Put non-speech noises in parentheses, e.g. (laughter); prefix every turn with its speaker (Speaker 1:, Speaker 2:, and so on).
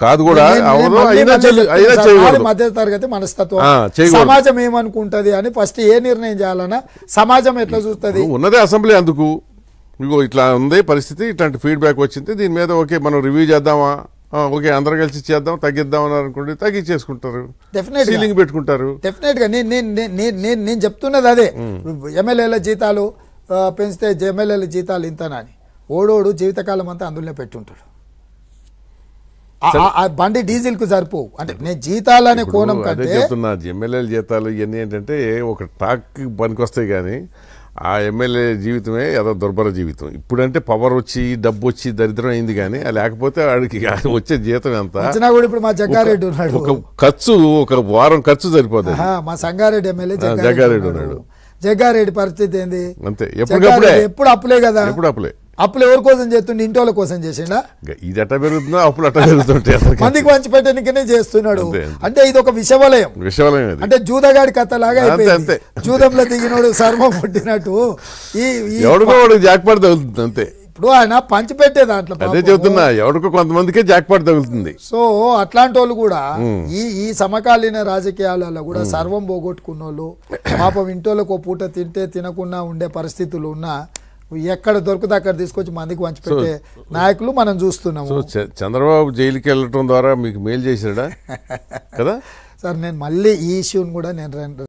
Speaker 1: కాదు కూడా
Speaker 2: మధ్య తరగతి మనస్తత్వం సమాజం ఏమనుకుంటది అని ఫస్ట్ ఏ నిర్ణయం చేయాలన్నా సమాజం ఎట్లా చూస్తుంది
Speaker 1: ఉన్నదే అసెంబ్లీ అందుకు ఇగో ఇట్లా ఉంది పరిస్థితి ఇట్లాంటి ఫీడ్బ్యాక్ వచ్చింది దీని మీద ఓకే మనం రివ్యూ చేద్దామా ఓకే అందరం కలిసి చేద్దాం తగ్గిద్దాం అని అనుకోండి తగ్గించేసుకుంటారు సీలింగ్ పెట్టుకుంటారు
Speaker 2: డెఫినెట్ గా నేను నేను నేను చెప్తున్నది అదే ఎమ్మెల్యేల జీతాలు పెంచితే ఎమ్మెల్యేల జీతాలు ఇంతనని ఓడోడు జీవితకాలం అంతా అందులోనే పెట్టుంటాడు బండి డీజిల్ కు సరిపోవు అంటే నేను జీతాలు అనే కోణం కంటే చెప్తున్నా
Speaker 1: ఎమ్మెల్యేల జీతాలు ఇవన్నీ ఏంటంటే ఒక టాక్ పనికొస్తాయి కానీ ఆ ఎమ్మెల్యే జీవితమే ఏదో దుర్భర జీవితం ఇప్పుడంటే పవర్ వచ్చి డబ్బు వచ్చి దరిద్రం అయింది కానీ లేకపోతే వాడికి వచ్చే జీతం ఎంత ఇప్పుడు మా జగ్గారెడ్డి ఉన్నాడు ఒక ఖర్చు ఒక వారం ఖర్చు సరిపోదు
Speaker 2: మా సంగారెడ్డి ఎమ్మెల్యే జగ్గారెడ్డి ఉన్నాడు జగ్గారెడ్డి పరిస్థితి ఏంది
Speaker 1: అంతే ఎప్పుడు అప్పులే కదా ఎప్పుడు అప్పులే
Speaker 2: అప్పులు ఎవరి కోసం చేస్తుండే ఇంటి వాళ్ళ కోసం చేసిండా
Speaker 1: ఇది అట్ట పెరుగుతుందో అప్పులు అట్ట పెరుగుతుంటాయి
Speaker 2: మందికి మంచి పెట్టడానికనే చేస్తున్నాడు అంటే ఇది ఒక విషవలయం విషవలయం అంటే జూదగాడి కథ లాగా అంతే జూదంలో దిగినోడు సర్వం పుట్టినట్టు ఈ ఎవడికో
Speaker 1: జాక్పాట్ తగులుతుంది అంతే
Speaker 2: ఇప్పుడు ఆయన పంచిపెట్టే దాంట్లో అదే చెబుతున్నా
Speaker 1: ఎవరికో కొంతమందికే జాక్పాట్ తగులుతుంది
Speaker 2: సో అట్లాంటి వాళ్ళు కూడా ఈ ఈ సమకాలీన రాజకీయాలలో కూడా సర్వం పోగొట్టుకున్న వాళ్ళు పాపం ఇంటోళ్ళకు పూట తింటే తినకుండా ఉండే పరిస్థితులు ఉన్నా ఎక్కడ దొరికితే అక్కడ తీసుకొచ్చి మందికి పెట్టే నాయకులు మనం చూస్తున్నాము
Speaker 1: చంద్రబాబు జైలుకి వెళ్ళటం ద్వారా మీకు మేలు చేశాడా (laughs) కదా
Speaker 2: సార్ నేను మళ్ళీ ఈ ఇష్యూని కూడా నేను